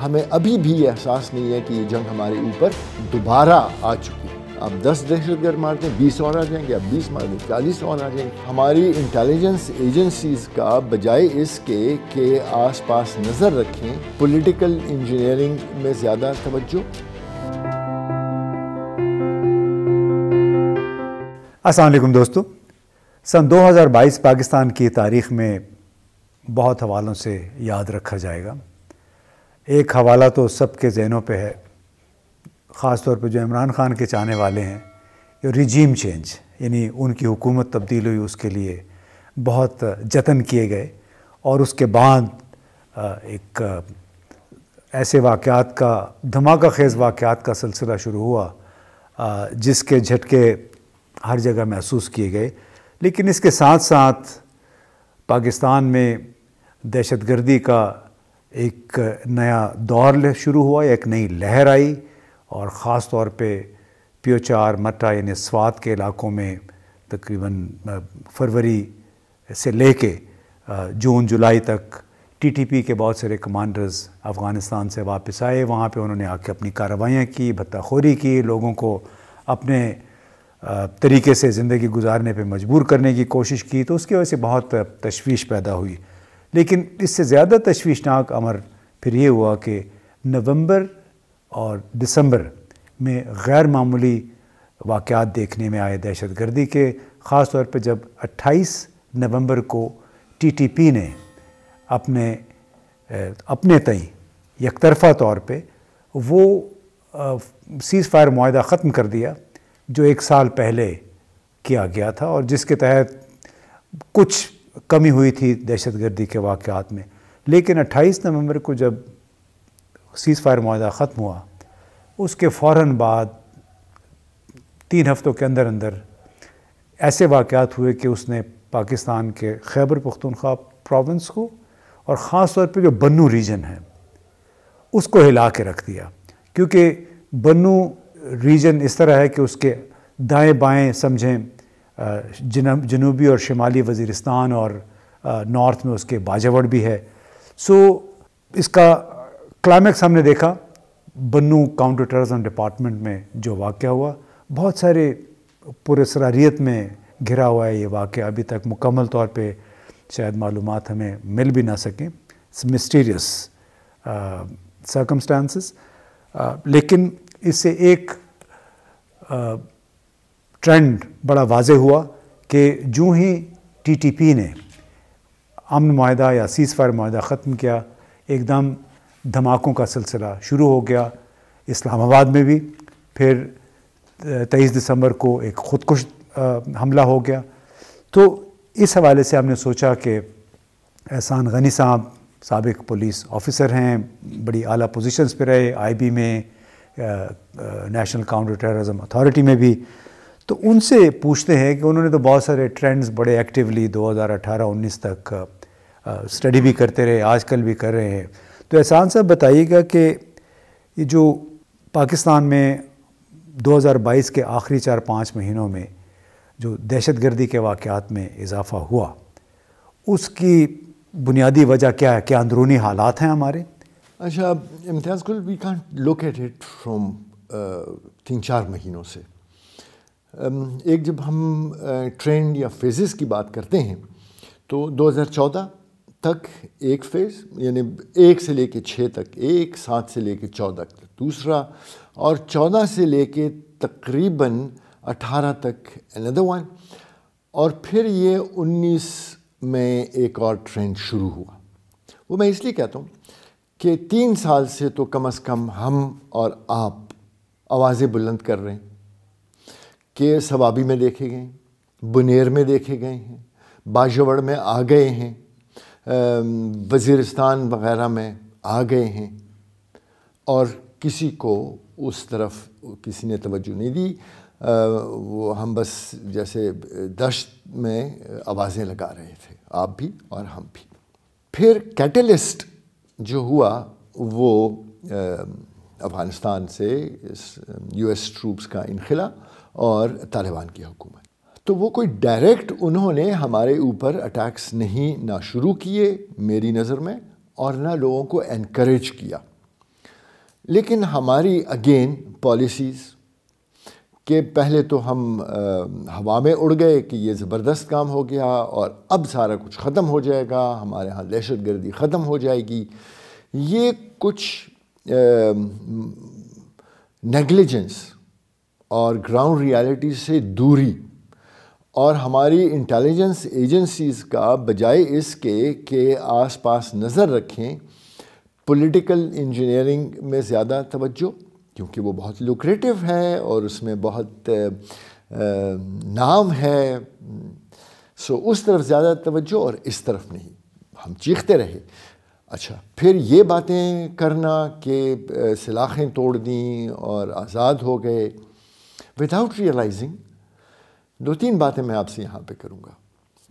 हमें अभी भी एहसास नहीं है कि ये जंग हमारे ऊपर दोबारा आ चुकी है अब 10 दहशतगर्द मारते हैं बीस और आ जाएंगे अब 20 मार दें चालीस और आ जाएंगे हमारी इंटेलिजेंस एजेंसीज का बजाय इसके के आस पास नज़र रखें पॉलिटिकल इंजीनियरिंग में ज़्यादा तवज्जो असलम दोस्तों सन 2022 पाकिस्तान की तारीख में बहुत हवालों से याद रखा जाएगा एक हवाला तो सबके जहनों पे है ख़ास तौर पे जो इमरान खान के चाहने वाले हैं जो रिजीम चेंज यानी उनकी हुकूमत तब्दील हुई उसके लिए बहुत जतन किए गए और उसके बाद एक ऐसे वाक़ात का धमाका खेज़ वाक़ात का सिलसिला शुरू हुआ जिसके झटके हर जगह महसूस किए गए लेकिन इसके साथ साथ पाकिस्तान में दहशत गर्दी का एक नया दौर शुरू हुआ एक नई लहर आई और ख़ास तौर पे प्योचार मट्टा यानी स्वात के इलाकों में तकरीबन फरवरी से लेके जून जुलाई तक टीटीपी के बहुत सारे कमांडर्स अफ़गानिस्तान से वापस आए वहाँ पे उन्होंने आके अपनी कार्रवाइयाँ की भत्ताखोरी की लोगों को अपने तरीके से ज़िंदगी गुजारने पे मजबूर करने की कोशिश की तो उसकी वजह से बहुत तशवीश पैदा हुई लेकिन इससे ज़्यादा तश्वीशनाक अमर फिर ये हुआ कि नवंबर और दिसंबर में गैर मामूली वाक़ देखने में आए दहशत गर्दी के ख़ास तौर पर जब 28 नवंबर को टी टी पी ने अपने अपने तई एक तरफ़ा तौर पर वो सीज़ फायर माहा ख़त्म कर दिया जो एक साल पहले किया गया था और जिसके तहत कुछ कमी हुई थी दहशत गर्दी के वाक़ात में लेकिन 28 नवंबर को जब सीज़ फायर माहा ख़त्म हुआ उसके फ़ौर बाद तीन हफ़्तों के अंदर अंदर ऐसे वाक़ात हुए कि उसने पाकिस्तान के खैबर पख्तनख्वा प्रोविंस को और ख़ास तौर पर जो बन्नू रीजन है उसको हिला के रख दिया क्योंकि बन्नू रीजन इस तरह है कि उसके दाएँ बाएँ समझें जनूबी और शिमाली वजीरस्तान और नॉर्थ में उसके बाजावड़ भी है सो so, इसका क्लाइमैक्स हमने देखा बन्नू काउंटर टेररिज्म डिपार्टमेंट में जो वाक़ हुआ बहुत सारे पुरसरारियत में घिरा हुआ है ये वाक़ अभी तक मुकम्मल तौर पर शायद मालूम हमें मिल भी ना सकें मिस्टीरियस सर्कमस्टांसिस लेकिन इससे एक ट्रेंड बड़ा वाज हुआ कि जूँ ही टी टी पी ने अमन माहा या सीज़ फायर माहा ख़त्म किया एकदम धमाकों का सिलसिला शुरू हो गया इस्लामाबाद में भी फिर तेईस दिसंबर को एक ख़ुदकुश हमला हो गया तो इस हवाले से हमने सोचा कि एहसान गनी साहब सबक पुलिस ऑफिसर हैं बड़ी आला पोजीशंस पर रहे आईबी में नेशनल काउंटर टेररिज्म अथॉरिटी में भी तो उनसे पूछते हैं कि उन्होंने तो बहुत सारे ट्रेंड्स बड़े एक्टिवली 2018-19 तक स्टडी भी करते रहे आजकल भी कर रहे हैं तो एहसान साहब बताइएगा कि ये जो पाकिस्तान में 2022 के आखिरी चार पाँच महीनों में जो दहशत गर्दी के वाक़ात में इजाफ़ा हुआ उसकी बुनियादी वजह क्या है क्या अंदरूनी हालात हैं हमारे अच्छा इम्तियाज़ गुल वी कांट लोकेट इट तीन चार महीनों से एक जब हम ट्रेंड या फेजेस की बात करते हैं तो 2014 तक एक फेज़ यानी एक से लेके छः तक एक सात से लेके चौदह तक दूसरा और चौदह से लेके तकरीबन अठारह तक अनदर वन और फिर ये उन्नीस में एक और ट्रेंड शुरू हुआ वो मैं इसलिए कहता हूँ कि तीन साल से तो कम अज़ कम हम और आप आवाज़ें बुलंद कर रहे हैं के सवाबी में देखे गए हैं बुनेर में देखे गए हैं बाजवड़ में आ गए हैं वज़ीरस्तान वगैरह में आ गए हैं और किसी को उस तरफ किसी ने तवज्जो नहीं दी आ, वो हम बस जैसे दश्त में आवाज़ें लगा रहे थे आप भी और हम भी फिर कैटलिस्ट जो हुआ वो अफ़गानिस्तान से यूएस ट्रूप्स का इनखिला और तालिबान की हुकूमत तो वो कोई डायरेक्ट उन्होंने हमारे ऊपर अटैक्स नहीं ना शुरू किए मेरी नज़र में और ना लोगों को इनक्रेज किया लेकिन हमारी अगेन पॉलिसीज़ के पहले तो हम आ, हवा में उड़ गए कि ये ज़बरदस्त काम हो गया और अब सारा कुछ ख़त्म हो जाएगा हमारे यहाँ दहशत गर्दी ख़त्म हो जाएगी ये कुछ नेगलिजेंस और ग्राउंड रियलिटी से दूरी और हमारी इंटेलिजेंस एजेंसीज़ का बजाय इसके के आसपास नज़र रखें पॉलिटिकल इंजीनियरिंग में ज़्यादा तवज्जो क्योंकि वो बहुत लुक्रेटिव है और उसमें बहुत नाम है सो उस तरफ ज़्यादा तवज्जो और इस तरफ नहीं हम चीखते रहे अच्छा फिर ये बातें करना कि सलाखें तोड़ दी और आज़ाद हो गए विदाउट रियलाइजिंग दो तीन बातें मैं आपसे यहाँ पे करूँगा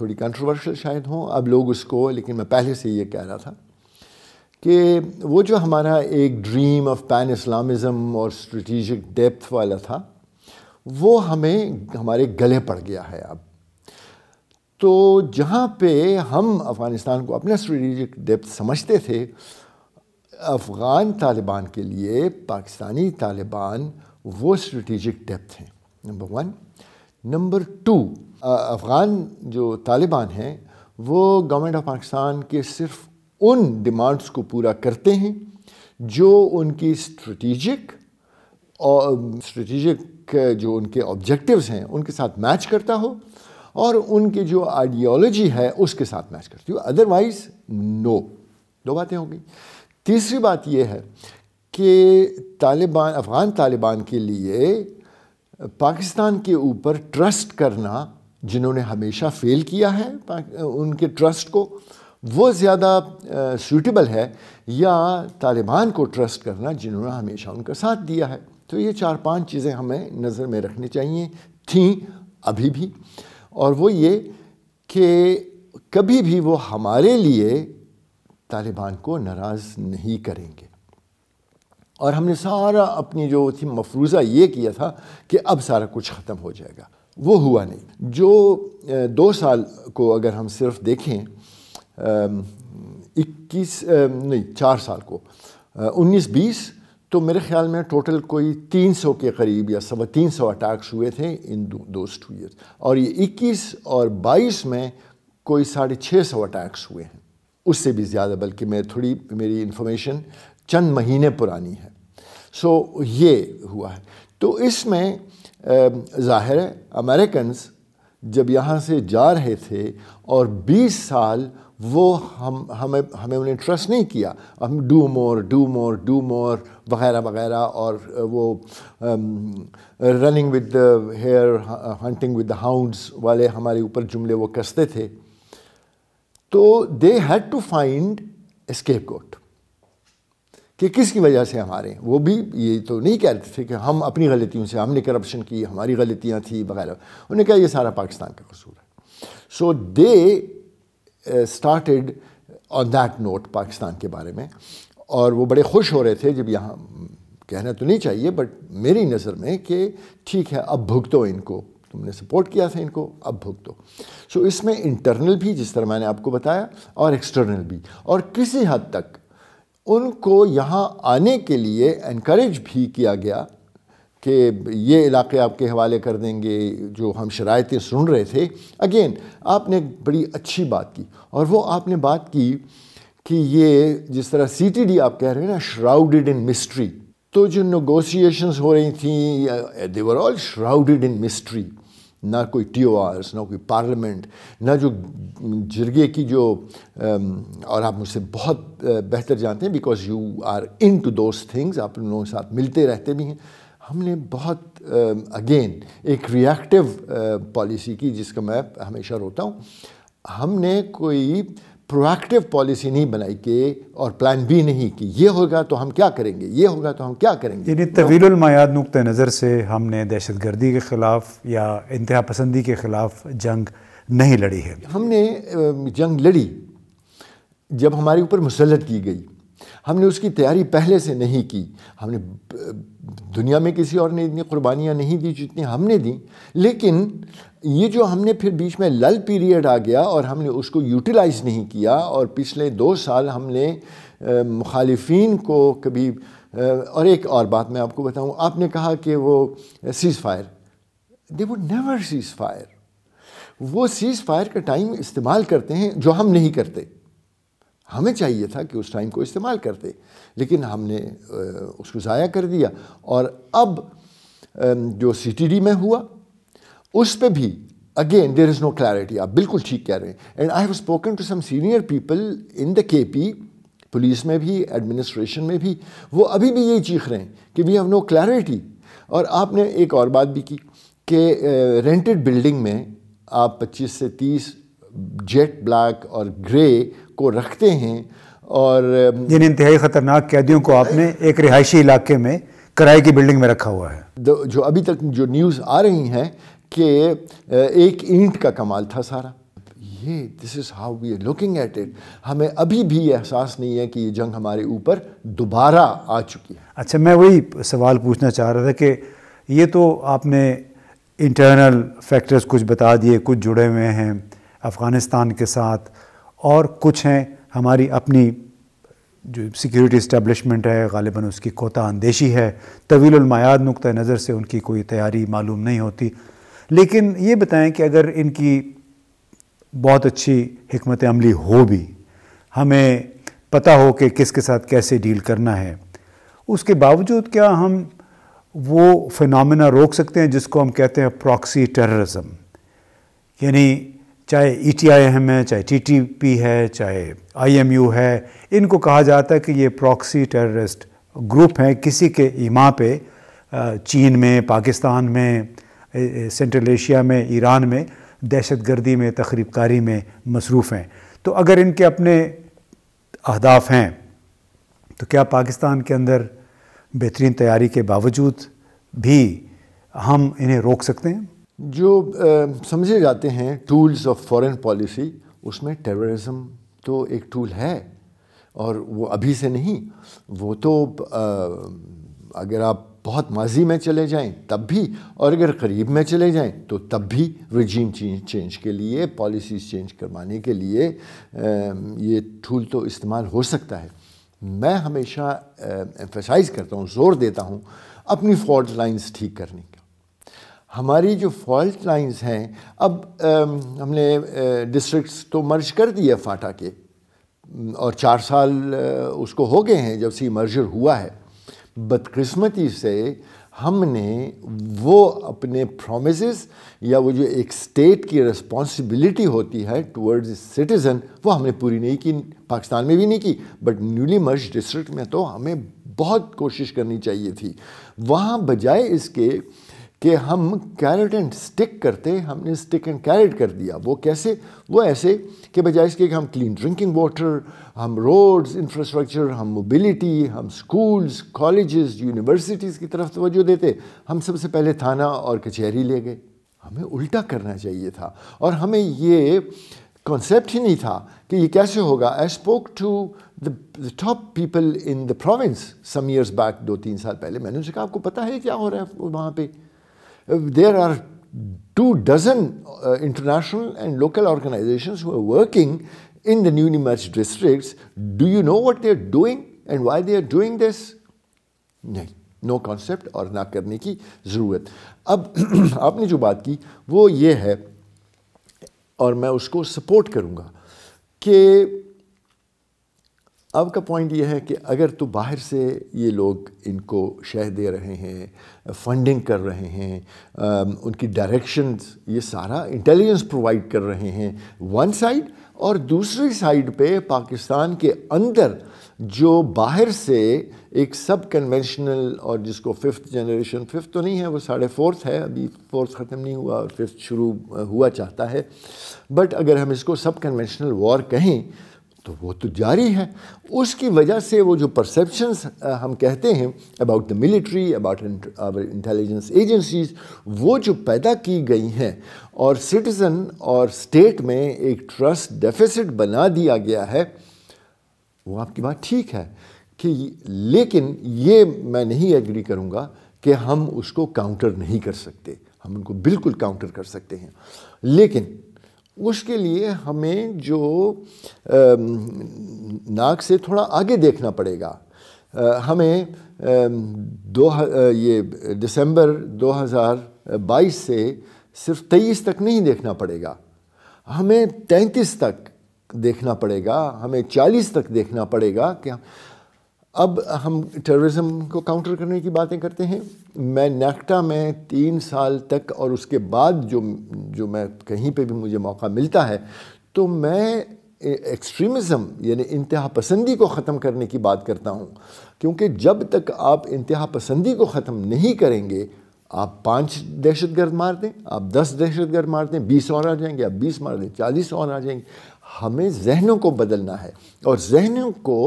थोड़ी कंट्रोवर्शियल शायद हों अब लोग उसको लेकिन मैं पहले से ये कह रहा था कि वो जो हमारा एक ड्रीम ऑफ पैन इस्लामिज़म और स्ट्रेटिजिक डेप्थ वाला था वो हमें हमारे गले पड़ गया है अब तो जहाँ पे हम अफ़गानिस्तान को अपना स्ट्रेटिजिक डेप्थ समझते थे अफ़गान तालिबान के लिए पाकिस्तानी तालिबान वो स्ट्रेटिजिक डेप्थ हैं number one number two Afghan जो तालिबान हैं वो गवर्नमेंट ऑफ पाकिस्तान के सिर्फ उन डिमांड्स को पूरा करते हैं जो उनकी स्ट्रेटिजिक और स्ट्रेटिजिक जो उनके ऑब्जेक्टिव्स हैं उनके साथ मैच करता हो और उनके जो आइडियोलॉजी है उसके साथ मैच करती हो अदरवाइज़ नो दो बातें हो गई तीसरी बात यह है कि तालिबान अफ़गान तालिबान के लिए पाकिस्तान के ऊपर ट्रस्ट करना जिन्होंने हमेशा फेल किया है उनके ट्रस्ट को वो ज़्यादा सूटेबल है या तालिबान को ट्रस्ट करना जिन्होंने हमेशा उनका साथ दिया है तो ये चार पांच चीज़ें हमें नज़र में रखनी चाहिए थी अभी भी और वो ये कि कभी भी वो हमारे लिए तालिबान को नाराज़ नहीं करेंगे और हमने सारा अपनी जो थी मफरूज़ा ये किया था कि अब सारा कुछ ख़त्म हो जाएगा वो हुआ नहीं जो दो साल को अगर हम सिर्फ देखें इक्कीस नहीं चार साल को उन्नीस बीस तो मेरे ख्याल में टोटल कोई तीन सौ के करीब या सवा तीन सौ अटैक्स हुए थे इन दो टू ईयर्स और ये इक्कीस और बाईस में कोई साढ़े छः सौ अटैक्स हुए हैं उससे भी ज़्यादा बल्कि मैं थोड़ी मेरी इन्फॉर्मेशन चंद महीने पुरानी है सो ये हुआ है तो इसमें ज़ाहिर है अमेरिकन्स जब यहाँ से जा रहे थे और 20 साल वो हम हमें हमें उन्हें ट्रस्ट नहीं किया हम do more do more do more वगैरह वगैरह और वो running with the hare hunting with the hounds वाले हमारे ऊपर जुमले वो कसते थे तो they had to find escape goat कि किसकी वजह से हमारे वो भी ये तो नहीं कह रहे थे कि हम अपनी गलतियों से हमने करप्शन की हमारी गलतियाँ थी वगैरह उन्होंने कहा ये सारा पाकिस्तान का कसूर है so they started on that note Pakistan के बारे में और वो बड़े खुश हो रहे थे जब यहाँ हम्म, कहना तो नहीं चाहिए बट मेरी नज़र में कि ठीक है अब भुगतो इनको तुमने सपोर्ट किया था इनको अब भुगतो सो so, इसमें इंटरनल भी जिस तरह मैंने आपको बताया और एक्सटर्नल भी और किसी हद तक उनको यहाँ आने के लिए इनक्रेज भी किया गया कि ये इलाके आपके हवाले कर देंगे जो हम शरातें सुन रहे थे अगेन आपने बड़ी अच्छी बात की और वो आपने बात की कि ये जिस तरह सीटीडी आप कह रहे हैं ना श्राउडेड इन मिस्ट्री तो जो नगोसिएशंस हो रही थी they were all shrouded in mystery ना कोई टी ओ आर्स ना कोई पार्लियामेंट ना जो जिरगे की जो और आप मुझसे बहुत बेहतर जानते हैं because you are into those things आप लोगों के साथ मिलते रहते भी हैं हमने बहुत अगेन एक रिएक्टिव पॉलिसी की जिसका मैं हमेशा रोता हूँ हमने कोई प्रोएक्टिव पॉलिसी नहीं बनाई कि और प्लान भी नहीं कि ये होगा तो हम क्या करेंगे ये होगा तो हम क्या करेंगे यानी तवीलमायाद नुक़ नज़र से हमने दहशत गर्दी के ख़िलाफ़ या इंतहा पसंदी के ख़िलाफ़ जंग नहीं लड़ी है हमने जंग लड़ी जब हमारे ऊपर मुसलत की गई हमने उसकी तैयारी पहले से नहीं की हमने दुनिया में किसी और ने इतनी कुर्बानियाँ नहीं दी जितनी हमने दी लेकिन ये जो हमने फिर बीच में लल पीरियड आ गया और हमने उसको यूटिलाइज़ नहीं किया और पिछले दो साल हमने मुखालफन को कभी और एक और बात मैं आपको बताऊं आपने कहा कि वो cease fire they would never cease fire वो सीज़ फायर का टाइम इस्तेमाल करते हैं जो हम नहीं करते हमें चाहिए था कि उस टाइम को इस्तेमाल करते लेकिन हमने उसको ज़ाया कर दिया और अब जो सी में हुआ उस पर भी again there is no clarity आप बिल्कुल ठीक कह रहे हैं and I have spoken to some senior people in the K P police में भी एडमिनिस्ट्रेशन में भी वो अभी भी यही चीख रहे हैं कि वी हैव नो क्लैरिटी और आपने एक और बात भी की कि रेंटेड बिल्डिंग में आप 25 से 30 जेट ब्लैक और ग्रे को रखते हैं और जिन इंतहाई ख़तरनाक कैदियों को आपने एक रिहायशी इलाके में किराए की बिल्डिंग में रखा हुआ है जो अभी तक जो न्यूज़ आ रही हैं कि एक ईंट का कमाल था सारा ये this is how we are looking at it हमें अभी भी ये एहसास नहीं है कि ये जंग हमारे ऊपर दोबारा आ चुकी है अच्छा मैं वही सवाल पूछना चाह रहा था कि ये तो आपने इंटरनल फैक्टर्स कुछ बता दिए कुछ जुड़े हुए हैं अफ़गानिस्तान के साथ और कुछ हैं हमारी अपनी जो सिक्योरिटी इस्टेबलिशमेंट है गालिबा उसकी कोता अंदेशी है तवीलमायाद नुक़ नज़र से उनकी कोई तैयारी मालूम नहीं होती लेकिन ये बताएं कि अगर इनकी बहुत अच्छी हमत अमली हो भी हमें पता हो कि किसके साथ कैसे डील करना है उसके बावजूद क्या हम वो फिनमिना रोक सकते हैं जिसको हम कहते हैं प्रॉक्सी टेररिज्म यानी चाहे ई टी आई एम है चाहे टी टी पी है चाहे आई एम यू है इनको कहा जाता है कि ये प्रॉक्सी टेररिस्ट ग्रुप हैं किसी के ईमा पे चीन में पाकिस्तान में सेंट्रल एशिया में ईरान में दहशत गर्दी में तकरीबकारी में मसरूफ़ हैं तो अगर इनके अपने अहदाफ हैं तो क्या पाकिस्तान के अंदर बेहतरीन तैयारी के बावजूद भी हम इन्हें रोक सकते हैं जो आ, समझे जाते हैं टूल्स ऑफ फॉरेन पॉलिसी उसमें टेररिज्म तो एक टूल है और वो अभी से नहीं वो तो आ, अगर आप बहुत माजी में चले जाएं तब भी और अगर करीब में चले जाएं तो तब भी रजीम चेंज के लिए पॉलिसीज़ चेंज करवाने के लिए ये टूल तो इस्तेमाल हो सकता है मैं हमेशा एम्फेसाइज करता हूँ ज़ोर देता हूँ अपनी फॉल्ट लाइंस ठीक करने का हमारी जो फॉल्ट लाइंस हैं अब हमने डिस्ट्रिक्ट्स तो मर्ज कर दिए फाटा के और चार साल उसको हो गए हैं जब से मर्जर हुआ है बदकस्मती से हमने वो अपने प्रोमिस या वो जो एक स्टेट की रिस्पॉन्सिबिलिटी होती है टूवर्ड्स सिटीज़न वो हमने पूरी नहीं की पाकिस्तान में भी नहीं की बट न्यूली मर्ज डिस्ट्रिक्ट में तो हमें बहुत कोशिश करनी चाहिए थी वहाँ बजाय इसके कि हम कैरेट एंड स्टिक करते हमने स्टिक एंड कैरेट कर दिया वो कैसे वो ऐसे कि बजाय इसके कि हम क्लीन ड्रिंकिंग वाटर हम रोड्स इंफ्रास्ट्रक्चर हम मोबिलिटी हम स्कूल्स कॉलेजेस यूनिवर्सिटीज़ की तरफ तोज्जो देते हम सबसे पहले थाना और कचहरी ले गए हमें उल्टा करना चाहिए था और हमें ये कॉन्सेप्ट ही नहीं था कि ये कैसे होगा I spoke to the top people in the province some years back दो तीन साल पहले मैंने उनसे कहा आपको पता है क्या हो रहा है वहाँ पर there are two dozen uh, international and local organizations who are working in the newly merged districts. Do you know what they're doing and why they are doing this? no concept or और ना करने की ज़रूरत अब jo baat ki, wo ye hai, और मैं उसको support करूँगा कि अब का पॉइंट ये है कि अगर तो बाहर से ये लोग इनको शह दे रहे हैं फंडिंग कर रहे हैं उनकी डायरेक्शन ये सारा इंटेलिजेंस प्रोवाइड कर रहे हैं वन साइड और दूसरी साइड पे पाकिस्तान के अंदर जो बाहर से एक सब कन्वेंशनल और जिसको फिफ्थ जनरेशन फिफ्थ तो नहीं है वो साढ़े फोर्थ है अभी फोर्थ ख़त्म नहीं हुआ और फिफ्थ शुरू हुआ चाहता है बट अगर हम इसको सब कन्वेंशनल वॉर कहें तो वो तो जारी है उसकी वजह से वो जो परसेप्शंस हम कहते हैं about the military about our intelligence agencies वो जो पैदा की गई हैं और सिटीज़न और स्टेट में एक ट्रस्ट डेफिसिट बना दिया गया है वो आपकी बात ठीक है कि लेकिन ये मैं नहीं एग्री करूँगा कि हम उसको काउंटर नहीं कर सकते हम उनको बिल्कुल काउंटर कर सकते हैं लेकिन उसके लिए हमें जो नाक से थोड़ा आगे देखना पड़ेगा हमें दो ये दिसंबर 2022 से सिर्फ तेईस तक नहीं देखना पड़ेगा हमें तैंतीस तक देखना पड़ेगा हमें चालीस तक देखना पड़ेगा कि अब हम टेररिज्म को काउंटर करने की बातें करते हैं मैं नैक्टा में तीन साल तक और उसके बाद जो जो मैं कहीं पे भी मुझे मौका मिलता है तो मैं एक्सट्रीमिज्म यानी इंतहा पसंदी को ख़त्म करने की बात करता हूँ क्योंकि जब तक आप इंतहा पसंदी को ख़त्म नहीं करेंगे आप पाँच दहशतगर्द मार दें आप दस दहशतगर्द मार दें बीस और आ जाएंगे आप बीस मार दें चालीस और आ जाएंगे हमें जहनों को बदलना है और जहनों को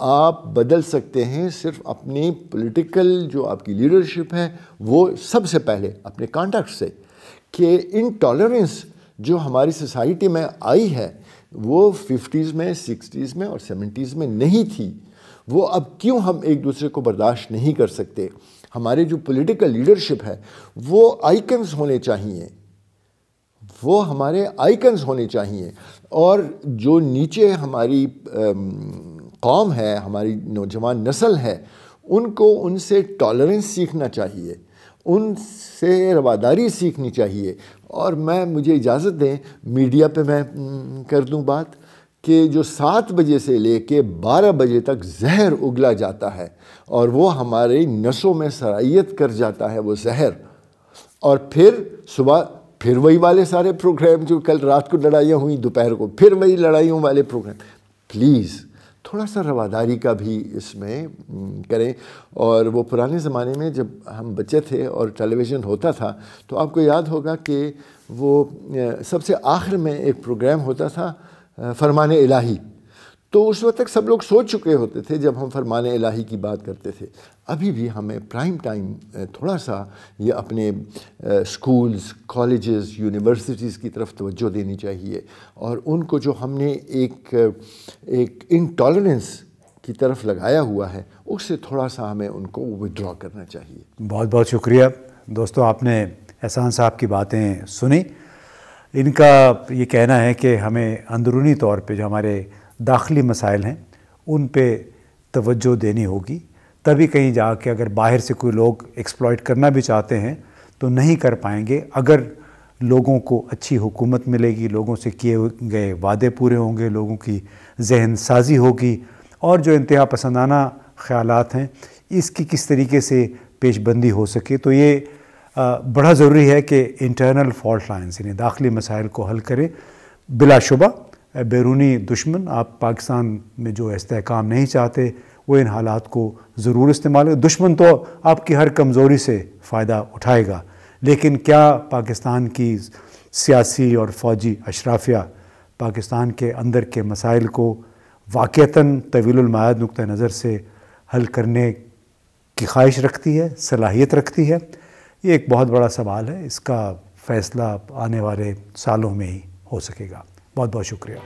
आप बदल सकते हैं सिर्फ अपनी पॉलिटिकल जो आपकी लीडरशिप है वो सबसे पहले अपने कॉन्टैक्ट से कि इन टॉलरेंस जो हमारी सोसाइटी में आई है वो फिफ्टीज़ में सिक्सटीज़ में और सेवेंटीज़ में नहीं थी वो अब क्यों हम एक दूसरे को बर्दाश्त नहीं कर सकते हमारे जो पॉलिटिकल लीडरशिप है वो आइकन्स होने चाहिए वो हमारे आइकन्स होने चाहिए और जो नीचे हमारी कौम है हमारी नौजवान नस्ल है उनको उनसे टॉलरेंस सीखना चाहिए उनसे रवादारी सीखनी चाहिए और मैं मुझे इजाज़त दें मीडिया पे मैं कर दूं बात कि जो सात बजे से ले कर बारह बजे तक जहर उगला जाता है और वो हमारे नसों में सराइत कर जाता है वो जहर और फिर सुबह फिर वही वाले सारे प्रोग्राम जो कल रात को लड़ाइयाँ हुई दोपहर को फिर वही लड़ाइयों वाले प्रोग्राम प्लीज़ थोड़ा सा रवादारी का भी इसमें करें और वो पुराने ज़माने में जब हम बच्चे थे और टेलीविज़न होता था तो आपको याद होगा कि वो सबसे आखिर में एक प्रोग्राम होता था फरमान इलाही तो उस वक्त तक सब लोग सोच चुके होते थे जब हम फरमान इलाही की बात करते थे अभी भी हमें प्राइम टाइम थोड़ा सा ये अपने स्कूल्स कॉलेजेस यूनिवर्सिटीज़ की तरफ तवज्जो देनी चाहिए और उनको जो हमने एक एक इनटॉलरेंस की तरफ लगाया हुआ है उससे थोड़ा सा हमें उनको विदड्रॉ करना चाहिए बहुत बहुत शुक्रिया दोस्तों आपने एहसान साहब की बातें सुनी इनका ये कहना है कि हमें अंदरूनी तौर पर जो हमारे दाखिली मसाइल हैं उन पर तवज्जो देनी होगी तभी कहीं जा के अगर बाहर से कोई लोग एक्सप्लॉयट करना भी चाहते हैं तो नहीं कर पाएंगे अगर लोगों को अच्छी हुकूमत मिलेगी लोगों से किए गए वादे पूरे होंगे लोगों की जहन साजी होगी और जो इंतहा पसंदाना ख्याल हैं इसकी किस तरीके से पेशबंदी हो सके तो ये बड़ा ज़रूरी है कि इंटरनल फॉल्ट लाइन्स यानी दाखिली मसाइल को हल करें बिलाशुबा बैरूनी दुश्मन आप पाकिस्तान में जो इसकाम नहीं चाहते वो इन हालात को ज़रूर इस्तेमाल करें दुश्मन तो आपकी हर कमज़ोरी से फ़ायदा उठाएगा लेकिन क्या पाकिस्तान की सियासी और फौजी अशराफिया पाकिस्तान के अंदर के मसाइल को वाक़ता तवीलमायद नुक़ नज़र से हल करने की ख्वाहिश रखती है सलाहियत रखती है ये एक बहुत बड़ा सवाल है इसका फ़ैसला आने वाले सालों में ही हो सकेगा बहुत बहुत शुक्रिया